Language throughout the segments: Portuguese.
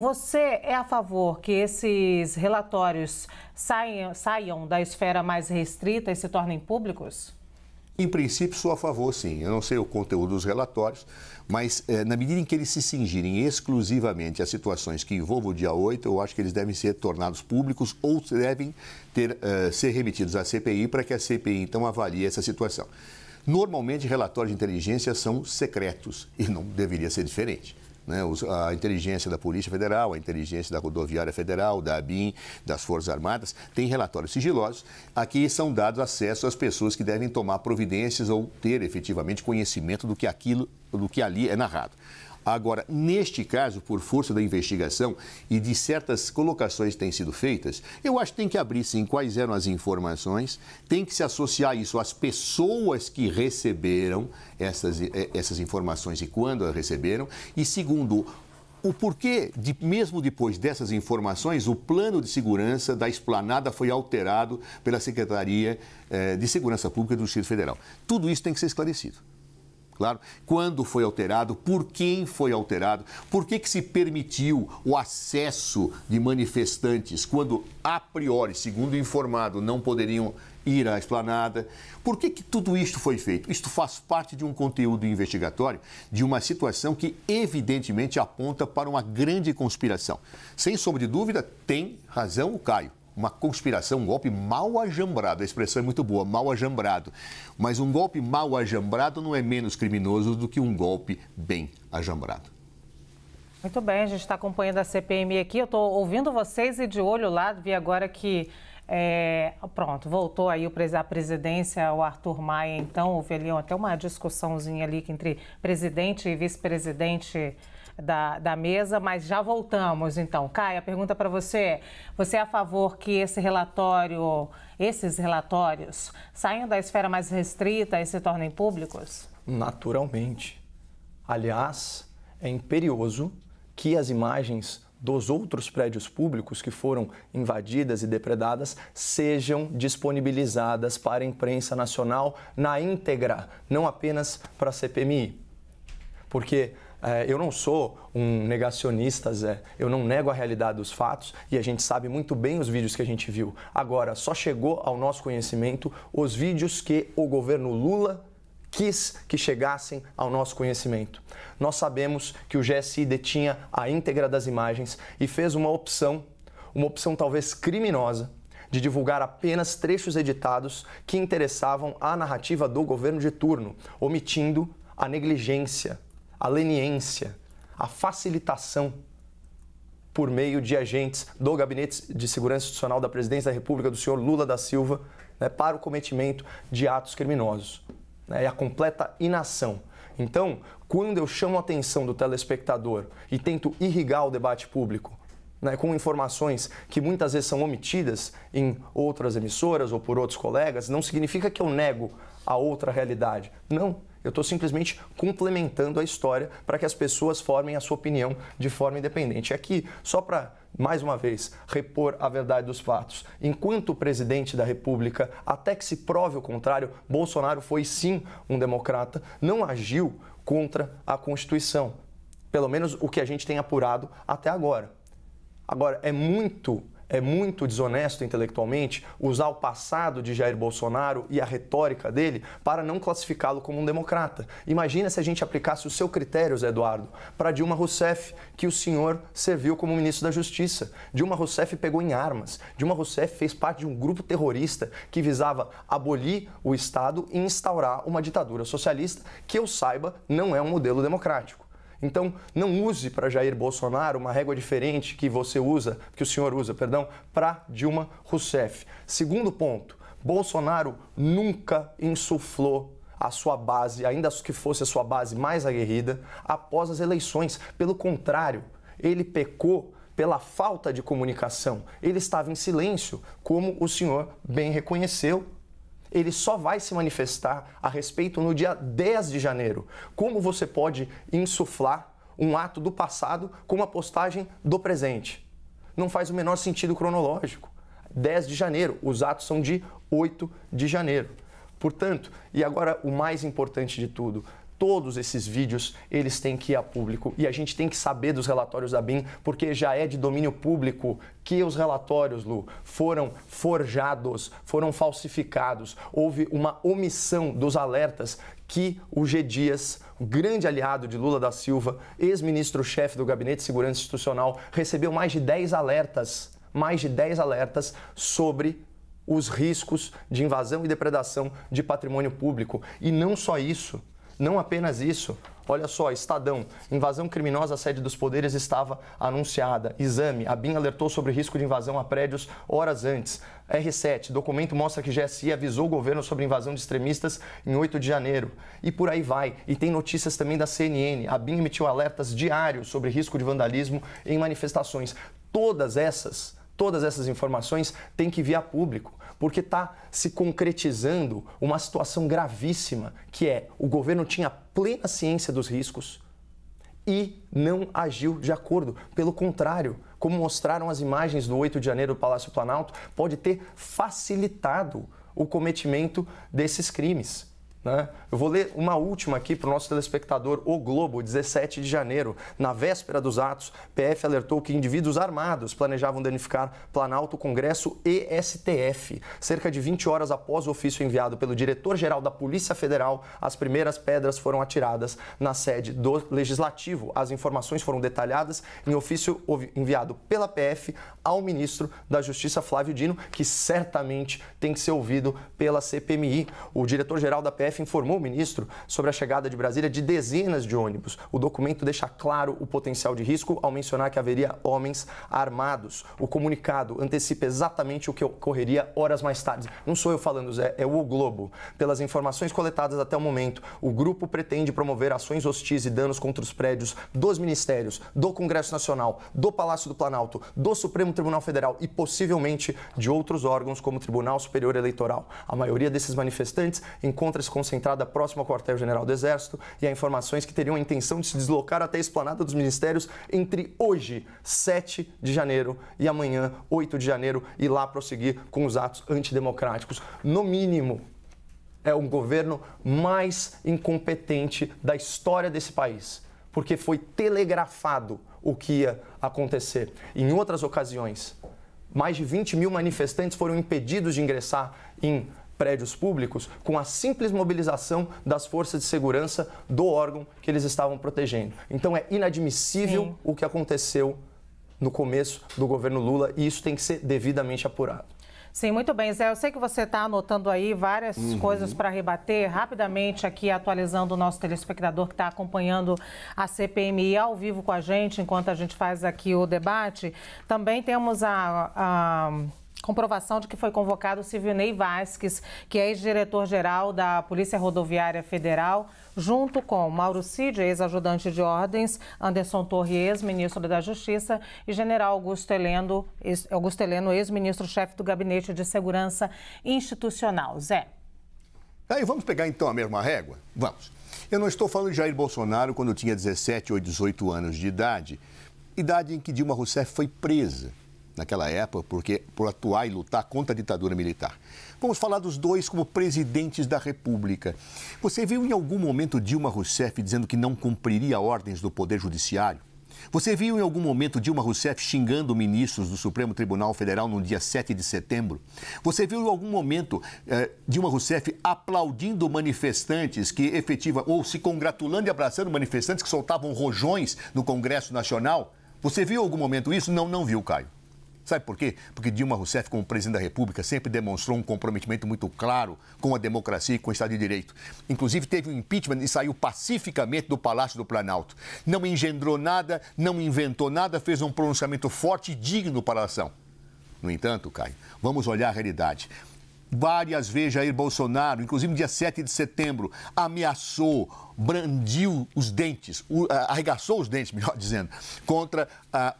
Você é a favor que esses relatórios saiam, saiam da esfera mais restrita e se tornem públicos? Em princípio, sou a favor, sim. Eu não sei o conteúdo dos relatórios, mas é, na medida em que eles se cingirem exclusivamente a situações que envolvam o dia 8, eu acho que eles devem ser tornados públicos ou devem ter, é, ser remetidos à CPI para que a CPI, então, avalie essa situação. Normalmente, relatórios de inteligência são secretos e não deveria ser diferente né, a inteligência da Polícia Federal, a inteligência da Rodoviária Federal, da ABIN, das Forças Armadas, tem relatórios sigilosos. Aqui são dados acesso às pessoas que devem tomar providências ou ter efetivamente conhecimento do que aquilo, do que ali é narrado. Agora, neste caso, por força da investigação e de certas colocações que têm sido feitas, eu acho que tem que abrir sim quais eram as informações, tem que se associar isso às pessoas que receberam essas, eh, essas informações e quando as receberam, e segundo, o porquê, de, mesmo depois dessas informações, o plano de segurança da esplanada foi alterado pela Secretaria eh, de Segurança Pública do Distrito Federal. Tudo isso tem que ser esclarecido claro, quando foi alterado, por quem foi alterado, por que, que se permitiu o acesso de manifestantes quando, a priori, segundo informado, não poderiam ir à esplanada. Por que, que tudo isto foi feito? Isto faz parte de um conteúdo investigatório, de uma situação que evidentemente aponta para uma grande conspiração. Sem sombra de dúvida, tem razão o Caio uma conspiração, um golpe mal ajambrado. A expressão é muito boa, mal ajambrado. Mas um golpe mal ajambrado não é menos criminoso do que um golpe bem ajambrado. Muito bem, a gente está acompanhando a CPMI aqui. Eu estou ouvindo vocês e de olho lá, vi agora que. É, pronto, voltou aí a presidência, o Arthur Maia, então, houve ali até uma discussãozinha ali entre presidente e vice-presidente da, da mesa, mas já voltamos então. Caia, a pergunta para você é, você é a favor que esse relatório, esses relatórios, saiam da esfera mais restrita e se tornem públicos? Naturalmente. Aliás, é imperioso que as imagens dos outros prédios públicos que foram invadidas e depredadas sejam disponibilizadas para a imprensa nacional na íntegra, não apenas para a CPMI. Porque é, eu não sou um negacionista, Zé. Eu não nego a realidade dos fatos e a gente sabe muito bem os vídeos que a gente viu. Agora, só chegou ao nosso conhecimento os vídeos que o governo Lula quis que chegassem ao nosso conhecimento. Nós sabemos que o GSI detinha a íntegra das imagens e fez uma opção, uma opção talvez criminosa, de divulgar apenas trechos editados que interessavam à narrativa do governo de turno, omitindo a negligência a leniência, a facilitação por meio de agentes do Gabinete de Segurança Institucional da Presidência da República do senhor Lula da Silva né, para o cometimento de atos criminosos né, a completa inação. Então, quando eu chamo a atenção do telespectador e tento irrigar o debate público né, com informações que muitas vezes são omitidas em outras emissoras ou por outros colegas, não significa que eu nego a outra realidade. Não. Eu estou simplesmente complementando a história para que as pessoas formem a sua opinião de forma independente. aqui, só para, mais uma vez, repor a verdade dos fatos. Enquanto presidente da República, até que se prove o contrário, Bolsonaro foi sim um democrata, não agiu contra a Constituição. Pelo menos o que a gente tem apurado até agora. Agora, é muito é muito desonesto intelectualmente usar o passado de Jair Bolsonaro e a retórica dele para não classificá-lo como um democrata. Imagina se a gente aplicasse o seu critério, Zé Eduardo, para Dilma Rousseff, que o senhor serviu como ministro da Justiça. Dilma Rousseff pegou em armas. Dilma Rousseff fez parte de um grupo terrorista que visava abolir o Estado e instaurar uma ditadura socialista que, eu saiba, não é um modelo democrático. Então, não use para Jair Bolsonaro uma régua diferente que você usa, que o senhor usa, perdão, para Dilma Rousseff. Segundo ponto, Bolsonaro nunca insuflou a sua base, ainda que fosse a sua base mais aguerrida, após as eleições. Pelo contrário, ele pecou pela falta de comunicação. Ele estava em silêncio, como o senhor bem reconheceu ele só vai se manifestar a respeito no dia 10 de janeiro. Como você pode insuflar um ato do passado com uma postagem do presente? Não faz o menor sentido cronológico. 10 de janeiro, os atos são de 8 de janeiro. Portanto, e agora o mais importante de tudo, todos esses vídeos eles têm que ir a público e a gente tem que saber dos relatórios da BIM, porque já é de domínio público que os relatórios, Lu, foram forjados, foram falsificados, houve uma omissão dos alertas que o G. Dias, o grande aliado de Lula da Silva, ex-ministro-chefe do Gabinete de Segurança Institucional, recebeu mais de 10 alertas, mais de 10 alertas sobre os riscos de invasão e depredação de patrimônio público. E não só isso, não apenas isso, Olha só, Estadão, invasão criminosa à sede dos poderes estava anunciada. Exame, a BIM alertou sobre risco de invasão a prédios horas antes. R7, documento mostra que GSI avisou o governo sobre invasão de extremistas em 8 de janeiro. E por aí vai. E tem notícias também da CNN. A BIM emitiu alertas diários sobre risco de vandalismo em manifestações. Todas essas, todas essas informações têm que vir a público porque está se concretizando uma situação gravíssima, que é o governo tinha plena ciência dos riscos e não agiu de acordo. Pelo contrário, como mostraram as imagens do 8 de janeiro do Palácio Planalto, pode ter facilitado o cometimento desses crimes. Né? Eu vou ler uma última aqui para o nosso telespectador. O Globo, 17 de janeiro. Na véspera dos atos, PF alertou que indivíduos armados planejavam danificar Planalto, Congresso e STF. Cerca de 20 horas após o ofício enviado pelo diretor-geral da Polícia Federal, as primeiras pedras foram atiradas na sede do Legislativo. As informações foram detalhadas em ofício enviado pela PF ao ministro da Justiça, Flávio Dino, que certamente tem que ser ouvido pela CPMI. O diretor-geral da PF STF informou o ministro sobre a chegada de Brasília de dezenas de ônibus. O documento deixa claro o potencial de risco ao mencionar que haveria homens armados. O comunicado antecipa exatamente o que ocorreria horas mais tarde. Não sou eu falando, Zé, é o Globo. Pelas informações coletadas até o momento, o grupo pretende promover ações hostis e danos contra os prédios dos ministérios, do Congresso Nacional, do Palácio do Planalto, do Supremo Tribunal Federal e possivelmente de outros órgãos como o Tribunal Superior Eleitoral. A maioria desses manifestantes encontra-se com concentrada próximo ao quartel-general do Exército e há informações que teriam a intenção de se deslocar até a esplanada dos ministérios entre hoje, 7 de janeiro, e amanhã, 8 de janeiro, e lá prosseguir com os atos antidemocráticos. No mínimo, é um governo mais incompetente da história desse país, porque foi telegrafado o que ia acontecer. Em outras ocasiões, mais de 20 mil manifestantes foram impedidos de ingressar em prédios públicos com a simples mobilização das forças de segurança do órgão que eles estavam protegendo. Então é inadmissível Sim. o que aconteceu no começo do governo Lula e isso tem que ser devidamente apurado. Sim, muito bem, Zé. Eu sei que você está anotando aí várias uhum. coisas para rebater. Rapidamente aqui atualizando o nosso telespectador que está acompanhando a CPMI ao vivo com a gente, enquanto a gente faz aqui o debate. Também temos a, a comprovação de que foi convocado o Silvinei Vasques, que é ex-diretor-geral da Polícia Rodoviária Federal, junto com Mauro Cid, ex-ajudante de ordens, Anderson Torres, ministro da Justiça, e general Augusto Heleno ex-ministro-chefe do Gabinete de Segurança Institucional. Zé. Aí vamos pegar então a mesma régua? Vamos. Eu não estou falando de Jair Bolsonaro quando tinha 17 ou 18 anos de idade, idade em que Dilma Rousseff foi presa naquela época porque, por atuar e lutar contra a ditadura militar. Vamos falar dos dois como presidentes da República. Você viu em algum momento Dilma Rousseff dizendo que não cumpriria ordens do Poder Judiciário? Você viu em algum momento Dilma Rousseff xingando ministros do Supremo Tribunal Federal no dia 7 de setembro? Você viu em algum momento eh, Dilma Rousseff aplaudindo manifestantes que efetiva ou se congratulando e abraçando manifestantes que soltavam rojões no Congresso Nacional? Você viu em algum momento isso? Não, não viu, Caio. Sabe por quê? Porque Dilma Rousseff, como presidente da República, sempre demonstrou um comprometimento muito claro com a democracia e com o Estado de Direito. Inclusive, teve um impeachment e saiu pacificamente do Palácio do Planalto. Não engendrou nada, não inventou nada, fez um pronunciamento forte e digno para a ação. No entanto, Caio, vamos olhar a realidade. Várias vezes Jair Bolsonaro, inclusive no dia 7 de setembro, ameaçou, brandiu os dentes, arregaçou os dentes, melhor dizendo, contra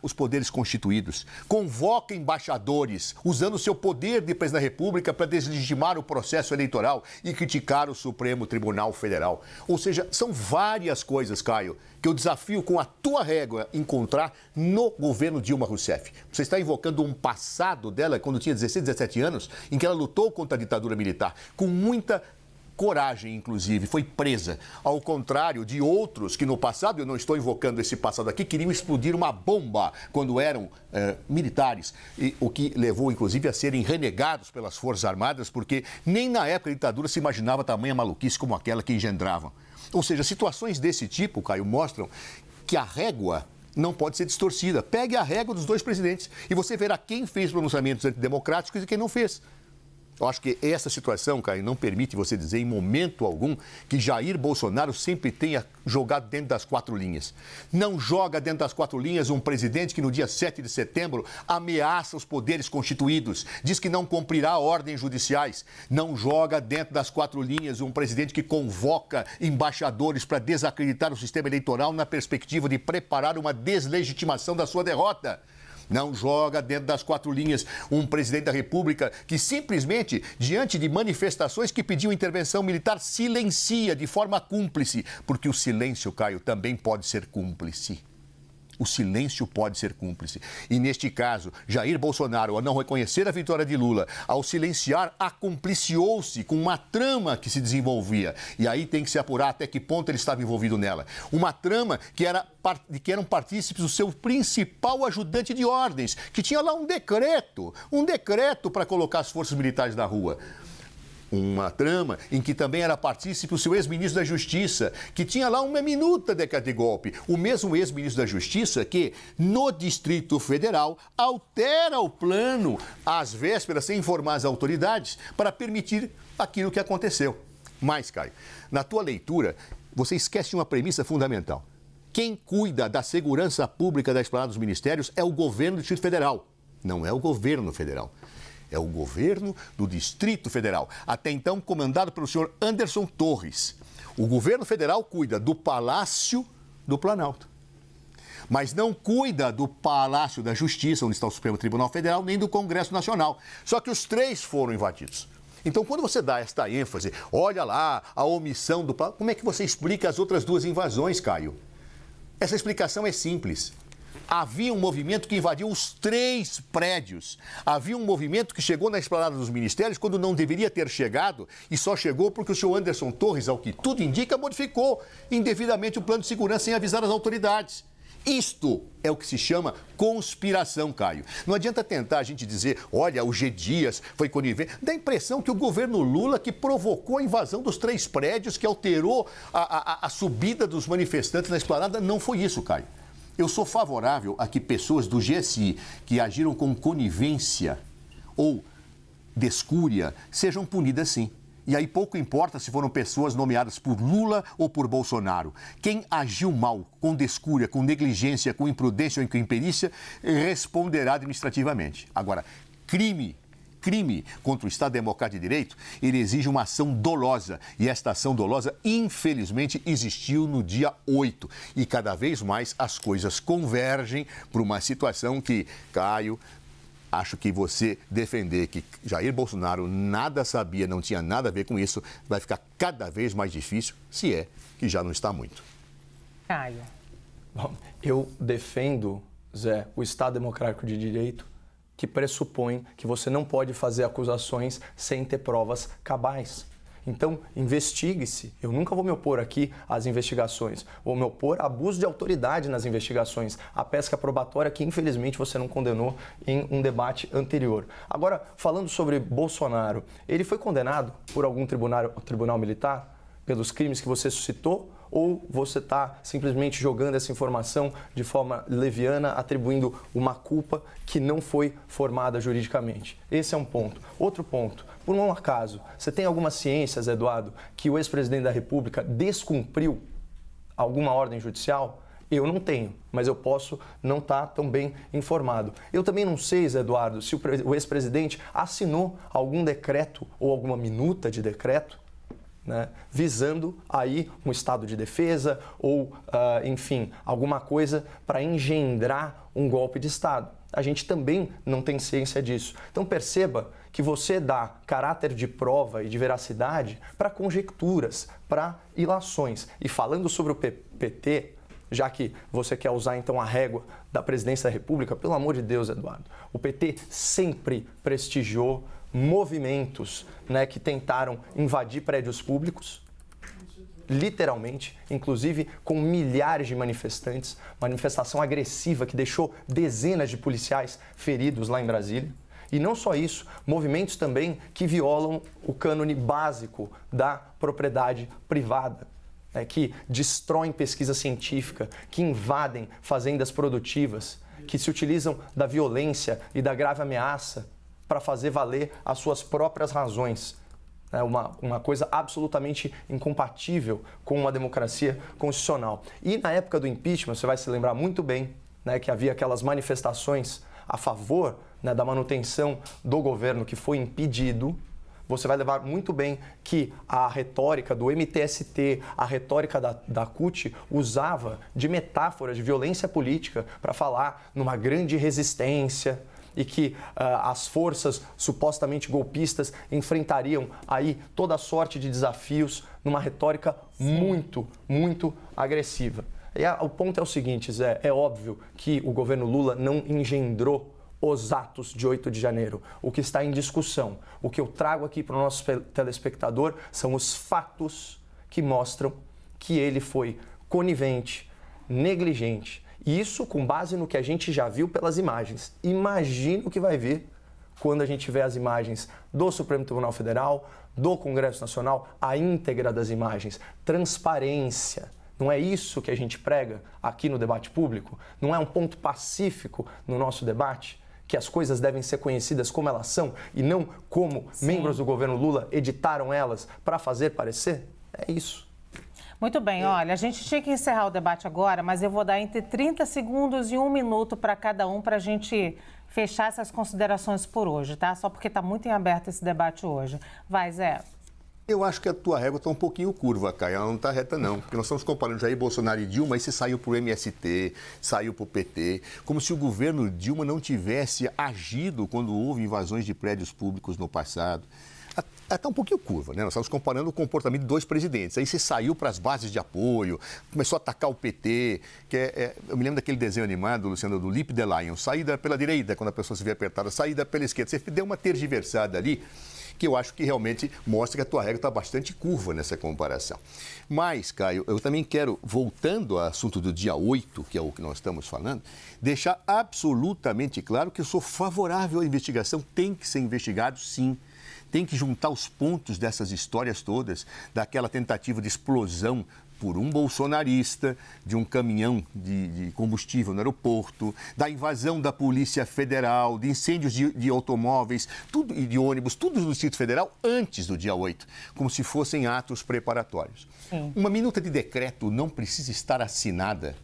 os poderes constituídos. Convoca embaixadores, usando seu poder de presidente da República para deslegitimar o processo eleitoral e criticar o Supremo Tribunal Federal. Ou seja, são várias coisas, Caio, que eu desafio com a tua régua encontrar no governo Dilma Rousseff. Você está invocando um passado dela, quando tinha 16, 17 anos, em que ela lutou contra a ditadura militar, com muita coragem, inclusive, foi presa. Ao contrário de outros que no passado, eu não estou invocando esse passado aqui, queriam explodir uma bomba quando eram eh, militares, e, o que levou, inclusive, a serem renegados pelas Forças Armadas, porque nem na época da ditadura se imaginava tamanha maluquice como aquela que engendravam. Ou seja, situações desse tipo, Caio, mostram que a régua não pode ser distorcida. Pegue a régua dos dois presidentes e você verá quem fez pronunciamentos antidemocráticos e quem não fez. Eu acho que essa situação, Caio, não permite você dizer em momento algum que Jair Bolsonaro sempre tenha jogado dentro das quatro linhas. Não joga dentro das quatro linhas um presidente que no dia 7 de setembro ameaça os poderes constituídos, diz que não cumprirá ordens judiciais. Não joga dentro das quatro linhas um presidente que convoca embaixadores para desacreditar o sistema eleitoral na perspectiva de preparar uma deslegitimação da sua derrota. Não joga dentro das quatro linhas um presidente da República que simplesmente, diante de manifestações que pediam intervenção militar, silencia de forma cúmplice, porque o silêncio, Caio, também pode ser cúmplice o silêncio pode ser cúmplice. E neste caso, Jair Bolsonaro, ao não reconhecer a vitória de Lula, ao silenciar, acumpliciou-se com uma trama que se desenvolvia. E aí tem que se apurar até que ponto ele estava envolvido nela. Uma trama que era de que eram partícipes o seu principal ajudante de ordens, que tinha lá um decreto, um decreto para colocar as forças militares na rua uma trama em que também era partícipe o seu ex-ministro da Justiça, que tinha lá uma minuta década de golpe. O mesmo ex-ministro da Justiça que, no Distrito Federal, altera o plano às vésperas, sem informar as autoridades, para permitir aquilo que aconteceu. Mas, Caio, na tua leitura, você esquece uma premissa fundamental. Quem cuida da segurança pública da esplanada dos ministérios é o governo do Distrito Federal, não é o governo federal é o governo do Distrito Federal, até então comandado pelo senhor Anderson Torres. O governo federal cuida do Palácio do Planalto. Mas não cuida do Palácio da Justiça, onde está o Supremo Tribunal Federal, nem do Congresso Nacional. Só que os três foram invadidos. Então, quando você dá esta ênfase, olha lá a omissão do. Como é que você explica as outras duas invasões, Caio? Essa explicação é simples havia um movimento que invadiu os três prédios. Havia um movimento que chegou na esplanada dos ministérios quando não deveria ter chegado e só chegou porque o senhor Anderson Torres, ao que tudo indica, modificou indevidamente o plano de segurança sem avisar as autoridades. Isto é o que se chama conspiração, Caio. Não adianta tentar a gente dizer, olha, o G. Dias foi conivente. Dá a impressão que o governo Lula que provocou a invasão dos três prédios, que alterou a, a, a subida dos manifestantes na esplanada. Não foi isso, Caio. Eu sou favorável a que pessoas do GSI que agiram com conivência ou descúria sejam punidas sim. E aí pouco importa se foram pessoas nomeadas por Lula ou por Bolsonaro. Quem agiu mal, com descúria, com negligência, com imprudência ou com imperícia, responderá administrativamente. Agora, crime crime contra o Estado Democrático de Direito, ele exige uma ação dolosa. E esta ação dolosa, infelizmente, existiu no dia 8. E cada vez mais as coisas convergem para uma situação que, Caio, acho que você defender que Jair Bolsonaro nada sabia, não tinha nada a ver com isso, vai ficar cada vez mais difícil, se é que já não está muito. Caio. Bom, eu defendo, Zé, o Estado Democrático de Direito que pressupõe que você não pode fazer acusações sem ter provas cabais. Então, investigue-se. Eu nunca vou me opor aqui às investigações. Vou me opor a abuso de autoridade nas investigações, a pesca probatória que infelizmente você não condenou em um debate anterior. Agora, falando sobre Bolsonaro, ele foi condenado por algum tribunal, tribunal militar pelos crimes que você suscitou ou você está simplesmente jogando essa informação de forma leviana, atribuindo uma culpa que não foi formada juridicamente. Esse é um ponto. Outro ponto, por um acaso, você tem algumas ciências, Eduardo, que o ex-presidente da República descumpriu alguma ordem judicial? Eu não tenho, mas eu posso não estar tá tão bem informado. Eu também não sei, Zé Eduardo, se o ex-presidente assinou algum decreto ou alguma minuta de decreto né, visando aí um estado de defesa ou, uh, enfim, alguma coisa para engendrar um golpe de Estado. A gente também não tem ciência disso. Então perceba que você dá caráter de prova e de veracidade para conjecturas, para ilações. E falando sobre o PT, já que você quer usar então a régua da presidência da República, pelo amor de Deus, Eduardo, o PT sempre prestigiou movimentos né, que tentaram invadir prédios públicos, literalmente, inclusive com milhares de manifestantes, manifestação agressiva que deixou dezenas de policiais feridos lá em Brasília. E não só isso, movimentos também que violam o cânone básico da propriedade privada. é que destroem pesquisa científica, que invadem fazendas produtivas, que se utilizam da violência e da grave ameaça para fazer valer as suas próprias razões. É uma, uma coisa absolutamente incompatível com uma democracia constitucional. E na época do impeachment, você vai se lembrar muito bem né, que havia aquelas manifestações a favor né, da manutenção do governo que foi impedido, você vai levar muito bem que a retórica do MTST, a retórica da, da CUT, usava de metáfora de violência política para falar numa grande resistência, e que uh, as forças supostamente golpistas enfrentariam aí toda sorte de desafios numa retórica muito, muito agressiva. E a, o ponto é o seguinte, Zé, é óbvio que o governo Lula não engendrou os atos de 8 de janeiro. O que está em discussão, o que eu trago aqui para o nosso telespectador, são os fatos que mostram que ele foi conivente, negligente, isso com base no que a gente já viu pelas imagens. Imagina o que vai vir quando a gente vê as imagens do Supremo Tribunal Federal, do Congresso Nacional, a íntegra das imagens, transparência. Não é isso que a gente prega aqui no debate público? Não é um ponto pacífico no nosso debate? Que as coisas devem ser conhecidas como elas são e não como Sim. membros do governo Lula editaram elas para fazer parecer? É isso. Muito bem, é. olha, a gente tinha que encerrar o debate agora, mas eu vou dar entre 30 segundos e um minuto para cada um para a gente fechar essas considerações por hoje, tá? Só porque está muito em aberto esse debate hoje. Vai, Zé. Eu acho que a tua régua está um pouquinho curva, Caio. Ela não está reta, não. Porque nós estamos comparando Jair Bolsonaro e Dilma, e você saiu para o MST, saiu para o PT, como se o governo Dilma não tivesse agido quando houve invasões de prédios públicos no passado é até tá um pouquinho curva, né? Nós estamos comparando o comportamento de dois presidentes. Aí você saiu para as bases de apoio, começou a atacar o PT, que é, é eu me lembro daquele desenho animado, Luciano, do Lip the Lion, saída pela direita, quando a pessoa se vê apertada, saída pela esquerda. Você deu uma tergiversada ali, que eu acho que realmente mostra que a tua regra está bastante curva nessa comparação. Mas, Caio, eu também quero, voltando ao assunto do dia 8, que é o que nós estamos falando, deixar absolutamente claro que eu sou favorável à investigação, tem que ser investigado sim tem que juntar os pontos dessas histórias todas, daquela tentativa de explosão por um bolsonarista, de um caminhão de, de, combustível no aeroporto, da invasão da Polícia Federal, de incêndios de, de, automóveis tudo, e de ônibus, tudo no Distrito Federal antes do dia 8, como se fossem atos preparatórios. Sim. Uma minuta de decreto não precisa estar assinada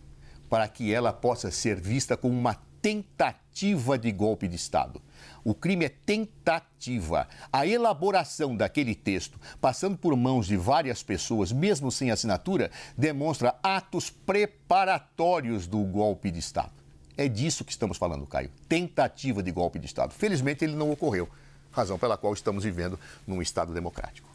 para que ela possa ser vista como uma tentativa de golpe de Estado. O crime é tentativa. A elaboração daquele texto, passando por mãos de várias pessoas, mesmo sem assinatura, demonstra atos preparatórios do golpe de Estado. É disso que estamos falando, Caio. Tentativa de golpe de Estado. Felizmente, ele não ocorreu, razão pela qual estamos vivendo num Estado democrático.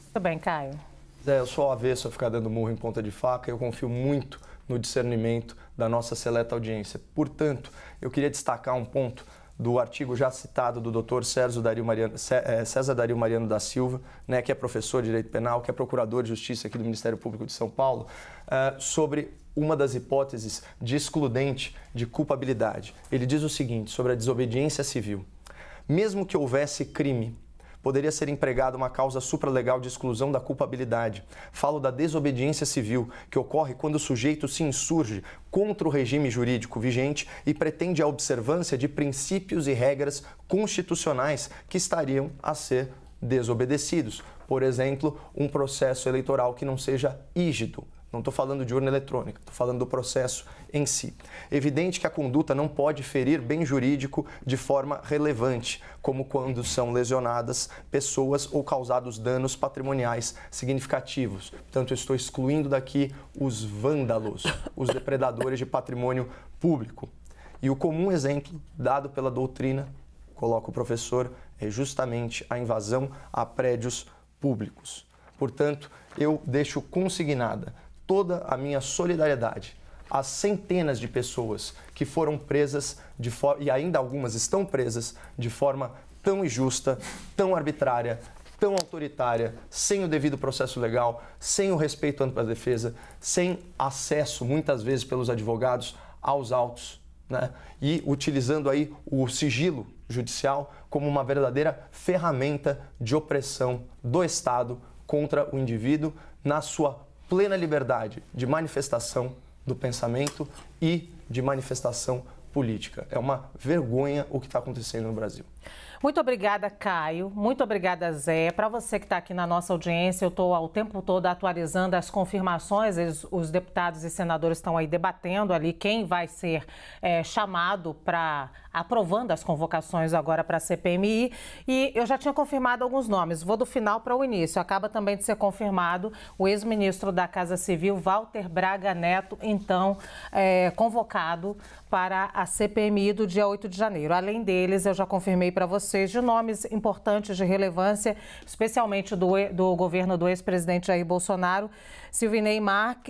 Muito bem, Caio. É, eu sou avesso a ficar dando murro em ponta de faca. Eu confio muito no discernimento da nossa seleta audiência. Portanto, eu queria destacar um ponto do artigo já citado do Dr. César Dario Mariano, é, César Dario Mariano da Silva, né, que é professor de direito penal, que é procurador de justiça aqui do Ministério Público de São Paulo, uh, sobre uma das hipóteses de excludente de culpabilidade. Ele diz o seguinte sobre a desobediência civil: mesmo que houvesse crime poderia ser empregada uma causa supralegal de exclusão da culpabilidade. Falo da desobediência civil, que ocorre quando o sujeito se insurge contra o regime jurídico vigente e pretende a observância de princípios e regras constitucionais que estariam a ser desobedecidos. Por exemplo, um processo eleitoral que não seja rígido, não estou falando de urna eletrônica, estou falando do processo em si. Evidente que a conduta não pode ferir bem jurídico de forma relevante, como quando são lesionadas pessoas ou causados danos patrimoniais significativos. Portanto, eu estou excluindo daqui os vândalos, os depredadores de patrimônio público. E o comum exemplo dado pela doutrina, coloca o professor, é justamente a invasão a prédios públicos. Portanto, eu deixo consignada toda a minha solidariedade às centenas de pessoas que foram presas de e ainda algumas estão presas de forma tão injusta, tão arbitrária, tão autoritária, sem o devido processo legal, sem o respeito à defesa, sem acesso, muitas vezes, pelos advogados aos autos. Né? E utilizando aí o sigilo judicial como uma verdadeira ferramenta de opressão do Estado contra o indivíduo na sua plena liberdade de manifestação do pensamento e de manifestação política. É uma vergonha o que está acontecendo no Brasil. Muito obrigada, Caio. Muito obrigada, Zé. Para você que está aqui na nossa audiência, eu estou ao tempo todo atualizando as confirmações. Eles, os deputados e senadores estão aí debatendo ali quem vai ser é, chamado para aprovando as convocações agora para a CPMI. E eu já tinha confirmado alguns nomes, vou do final para o início. Acaba também de ser confirmado o ex-ministro da Casa Civil, Walter Braga Neto, então é, convocado para a CPMI do dia 8 de janeiro. Além deles, eu já confirmei para vocês de nomes importantes de relevância, especialmente do, do governo do ex-presidente Jair Bolsonaro, Silvinei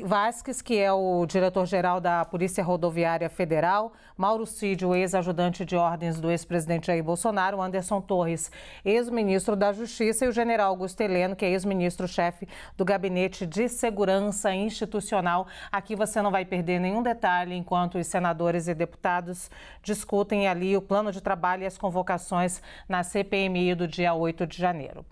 Vasques, que é o diretor-geral da Polícia Rodoviária Federal, Mauro Cid, o ex-ajudante de ordens do ex-presidente Jair Bolsonaro, Anderson Torres, ex-ministro da Justiça, e o general Augusto Heleno, que é ex-ministro-chefe do Gabinete de Segurança Institucional. Aqui você não vai perder nenhum detalhe enquanto os senadores e deputados discutem ali o plano de trabalho e as convocações na CPMI do dia 8 de janeiro.